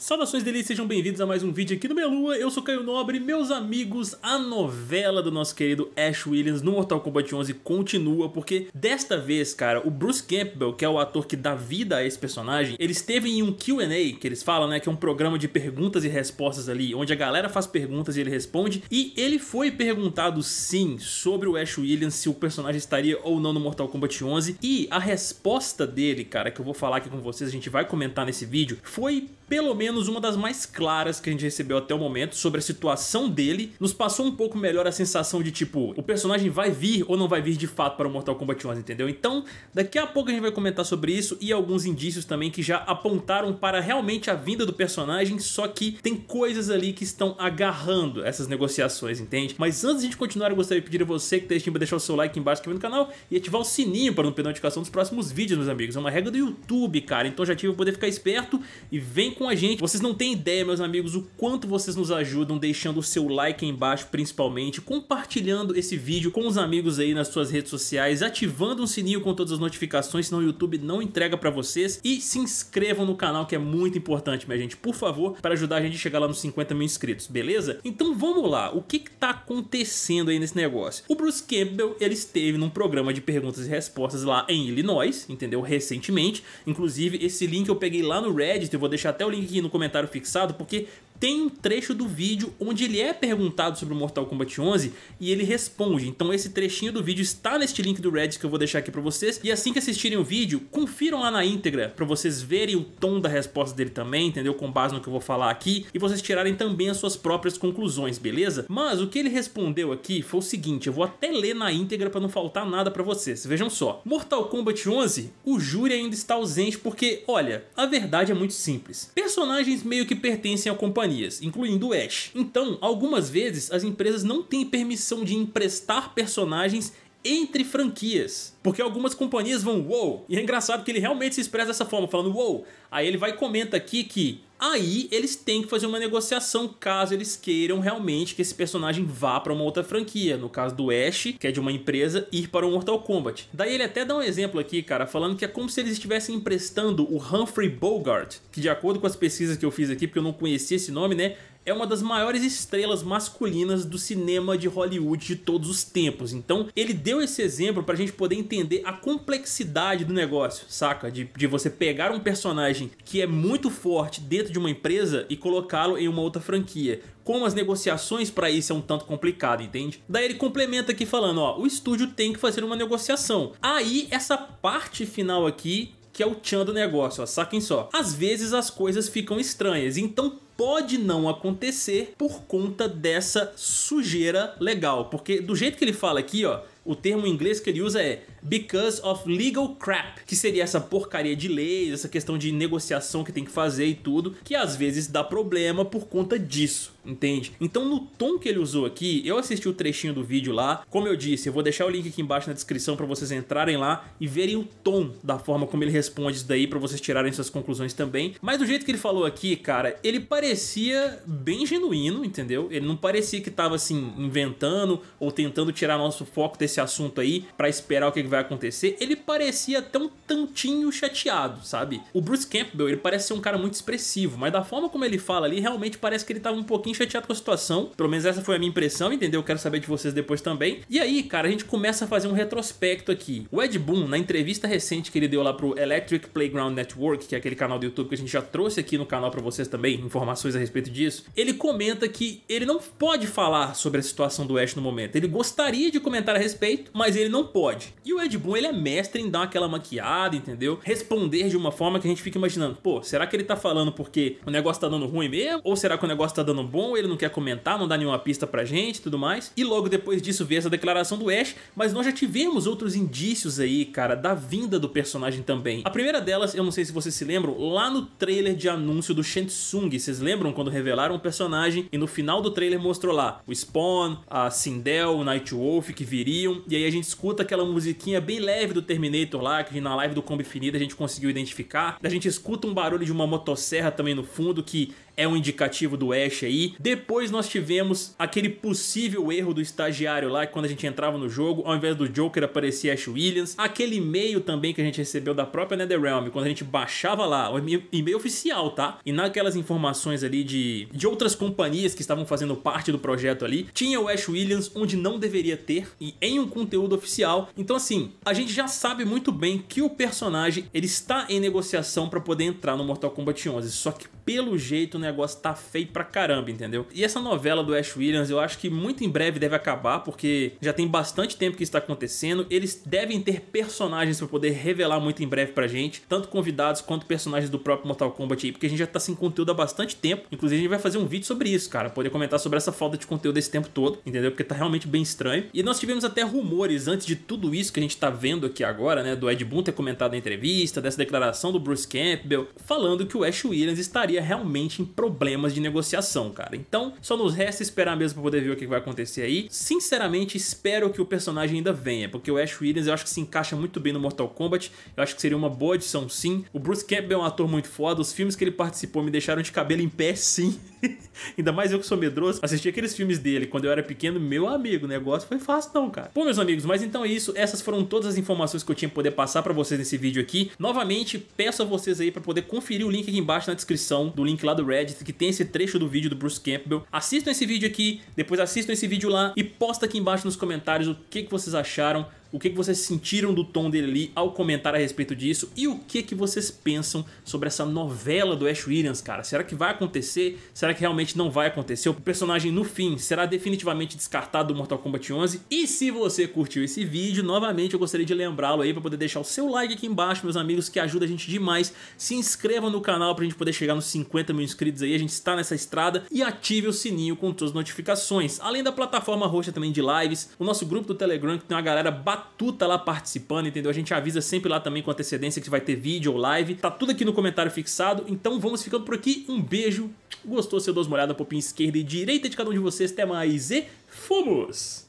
Saudações delícias, sejam bem-vindos a mais um vídeo aqui do Melua. Lua, eu sou Caio Nobre, meus amigos, a novela do nosso querido Ash Williams no Mortal Kombat 11 continua, porque desta vez, cara, o Bruce Campbell, que é o ator que dá vida a esse personagem, ele esteve em um Q&A, que eles falam, né, que é um programa de perguntas e respostas ali, onde a galera faz perguntas e ele responde, e ele foi perguntado sim sobre o Ash Williams, se o personagem estaria ou não no Mortal Kombat 11, e a resposta dele, cara, que eu vou falar aqui com vocês, a gente vai comentar nesse vídeo, foi pelo menos menos uma das mais claras que a gente recebeu até o momento sobre a situação dele, nos passou um pouco melhor a sensação de tipo, o personagem vai vir ou não vai vir de fato para o Mortal Kombat 11, entendeu? Então, daqui a pouco a gente vai comentar sobre isso e alguns indícios também que já apontaram para realmente a vinda do personagem, só que tem coisas ali que estão agarrando essas negociações, entende? Mas antes de a gente continuar, eu gostaria de pedir a você que deixe deixar o seu like embaixo aqui no canal e ativar o sininho para não perder a notificação dos próximos vídeos, meus amigos. É uma regra do YouTube, cara, então já tive para poder ficar esperto e vem com a gente vocês não têm ideia, meus amigos, o quanto vocês nos ajudam deixando o seu like aí embaixo, principalmente, compartilhando esse vídeo com os amigos aí nas suas redes sociais, ativando o sininho com todas as notificações, senão o YouTube não entrega pra vocês. E se inscrevam no canal, que é muito importante, minha gente, por favor, para ajudar a gente a chegar lá nos 50 mil inscritos, beleza? Então vamos lá, o que que tá acontecendo aí nesse negócio? O Bruce Campbell, ele esteve num programa de perguntas e respostas lá em Illinois, entendeu? Recentemente, inclusive esse link eu peguei lá no Reddit, eu vou deixar até o link aqui no comentário fixado, porque tem um trecho do vídeo onde ele é perguntado sobre o Mortal Kombat 11 e ele responde. Então esse trechinho do vídeo está neste link do Reddit que eu vou deixar aqui para vocês. E assim que assistirem o vídeo, confiram lá na íntegra para vocês verem o tom da resposta dele também, entendeu? Com base no que eu vou falar aqui e vocês tirarem também as suas próprias conclusões, beleza? Mas o que ele respondeu aqui foi o seguinte, eu vou até ler na íntegra para não faltar nada para vocês. Vejam só. Mortal Kombat 11, o júri ainda está ausente porque, olha, a verdade é muito simples. Personagens meio que pertencem à companhia companhias, incluindo o Ash. Então, algumas vezes as empresas não têm permissão de emprestar personagens entre franquias. Porque algumas companhias vão wow, e é engraçado que ele realmente se expressa dessa forma, falando wow. Aí ele vai e comenta aqui que aí eles têm que fazer uma negociação caso eles queiram realmente que esse personagem vá para uma outra franquia, no caso do Ash, que é de uma empresa, ir para o Mortal Kombat. Daí ele até dá um exemplo aqui, cara, falando que é como se eles estivessem emprestando o Humphrey Bogart, que de acordo com as pesquisas que eu fiz aqui, porque eu não conhecia esse nome, né, é uma das maiores estrelas masculinas do cinema de Hollywood de todos os tempos. Então ele deu esse exemplo pra gente poder entender a complexidade do negócio, saca? De, de você pegar um personagem que é muito forte dentro de uma empresa e colocá-lo em uma outra franquia. Como as negociações para isso é um tanto complicado, entende? Daí ele complementa aqui falando, ó, o estúdio tem que fazer uma negociação. Aí essa parte final aqui que é o tchan do negócio, ó, saquem só. Às vezes as coisas ficam estranhas, então pode não acontecer por conta dessa sujeira legal, porque do jeito que ele fala aqui, ó, o termo em inglês que ele usa é because of legal crap, que seria essa porcaria de leis, essa questão de negociação que tem que fazer e tudo, que às vezes dá problema por conta disso entende? Então no tom que ele usou aqui, eu assisti o trechinho do vídeo lá, como eu disse, eu vou deixar o link aqui embaixo na descrição para vocês entrarem lá e verem o tom da forma como ele responde isso daí para vocês tirarem suas conclusões também. Mas do jeito que ele falou aqui, cara, ele parecia bem genuíno, entendeu? Ele não parecia que tava assim inventando ou tentando tirar nosso foco desse assunto aí para esperar o que vai vai acontecer, ele parecia até um tantinho chateado, sabe? O Bruce Campbell, ele parece ser um cara muito expressivo, mas da forma como ele fala ali, realmente parece que ele tava tá um pouquinho chateado com a situação. Pelo menos essa foi a minha impressão, entendeu? Eu quero saber de vocês depois também. E aí, cara, a gente começa a fazer um retrospecto aqui. O Ed Boon, na entrevista recente que ele deu lá pro Electric Playground Network, que é aquele canal do YouTube que a gente já trouxe aqui no canal para vocês também, informações a respeito disso, ele comenta que ele não pode falar sobre a situação do Ash no momento. Ele gostaria de comentar a respeito, mas ele não pode. E o Ed Boon, ele é mestre em dar aquela maquiada, entendeu? Responder de uma forma que a gente fica imaginando, pô, será que ele tá falando porque o negócio tá dando ruim mesmo? Ou será que o negócio tá dando bom, ele não quer comentar, não dá nenhuma pista pra gente e tudo mais? E logo depois disso veio essa declaração do Ash, mas nós já tivemos outros indícios aí, cara, da vinda do personagem também. A primeira delas, eu não sei se vocês se lembram, lá no trailer de anúncio do Shensung, vocês lembram quando revelaram o personagem e no final do trailer mostrou lá o Spawn, a Sindel, o Nightwolf que viriam, e aí a gente escuta aquela musiquinha musiquinha bem leve do Terminator lá, que na live do Combi finida a gente conseguiu identificar. A gente escuta um barulho de uma motosserra também no fundo, que é um indicativo do Ash aí. Depois nós tivemos aquele possível erro do estagiário lá, quando a gente entrava no jogo, ao invés do Joker aparecia Ash Williams. Aquele e-mail também que a gente recebeu da própria NetherRealm, quando a gente baixava lá, o e-mail oficial, tá? E naquelas informações ali de, de outras companhias que estavam fazendo parte do projeto ali, tinha o Ash Williams onde não deveria ter e em um conteúdo oficial. Então assim, a gente já sabe muito bem que o personagem ele está em negociação para poder entrar no Mortal Kombat 11, só que pelo jeito negócio tá feio pra caramba, entendeu? E essa novela do Ash Williams, eu acho que muito em breve deve acabar, porque já tem bastante tempo que isso tá acontecendo. Eles devem ter personagens pra poder revelar muito em breve pra gente, tanto convidados quanto personagens do próprio Mortal Kombat aí, porque a gente já tá sem conteúdo há bastante tempo. Inclusive, a gente vai fazer um vídeo sobre isso, cara, poder comentar sobre essa falta de conteúdo esse tempo todo, entendeu? Porque tá realmente bem estranho. E nós tivemos até rumores antes de tudo isso que a gente tá vendo aqui agora, né? Do Ed Boon ter comentado na entrevista, dessa declaração do Bruce Campbell, falando que o Ash Williams estaria realmente em problemas de negociação, cara. Então, só nos resta esperar mesmo para poder ver o que vai acontecer aí. Sinceramente, espero que o personagem ainda venha, porque o Ash Williams eu acho que se encaixa muito bem no Mortal Kombat, eu acho que seria uma boa adição sim. O Bruce Campbell é um ator muito foda, os filmes que ele participou me deixaram de cabelo em pé sim. ainda mais eu que sou medroso, assisti aqueles filmes dele quando eu era pequeno, meu amigo, o negócio foi fácil não, cara. Bom, meus amigos, mas então é isso, essas foram todas as informações que eu tinha para poder passar para vocês nesse vídeo aqui. Novamente, peço a vocês aí para poder conferir o link aqui embaixo na descrição, do link lá do Red que tem esse trecho do vídeo do Bruce Campbell. Assistam esse vídeo aqui, depois assistam esse vídeo lá e posta aqui embaixo nos comentários o que, que vocês acharam o que, que vocês sentiram do tom dele ali ao comentar a respeito disso e o que, que vocês pensam sobre essa novela do Ash Williams, cara. Será que vai acontecer? Será que realmente não vai acontecer? O personagem, no fim, será definitivamente descartado do Mortal Kombat 11? E se você curtiu esse vídeo, novamente eu gostaria de lembrá-lo aí para poder deixar o seu like aqui embaixo, meus amigos, que ajuda a gente demais. Se inscreva no canal pra gente poder chegar nos 50 mil inscritos aí, a gente está nessa estrada. E ative o sininho com todas as notificações. Além da plataforma roxa também de lives, o nosso grupo do Telegram que tem uma galera batalhando Batuta tá lá participando, entendeu? A gente avisa sempre lá também com antecedência que vai ter vídeo ou live. Tá tudo aqui no comentário fixado. Então vamos ficando por aqui. Um beijo. Gostou? dou as uma olhada, popinha esquerda e direita de cada um de vocês. Até mais e fomos!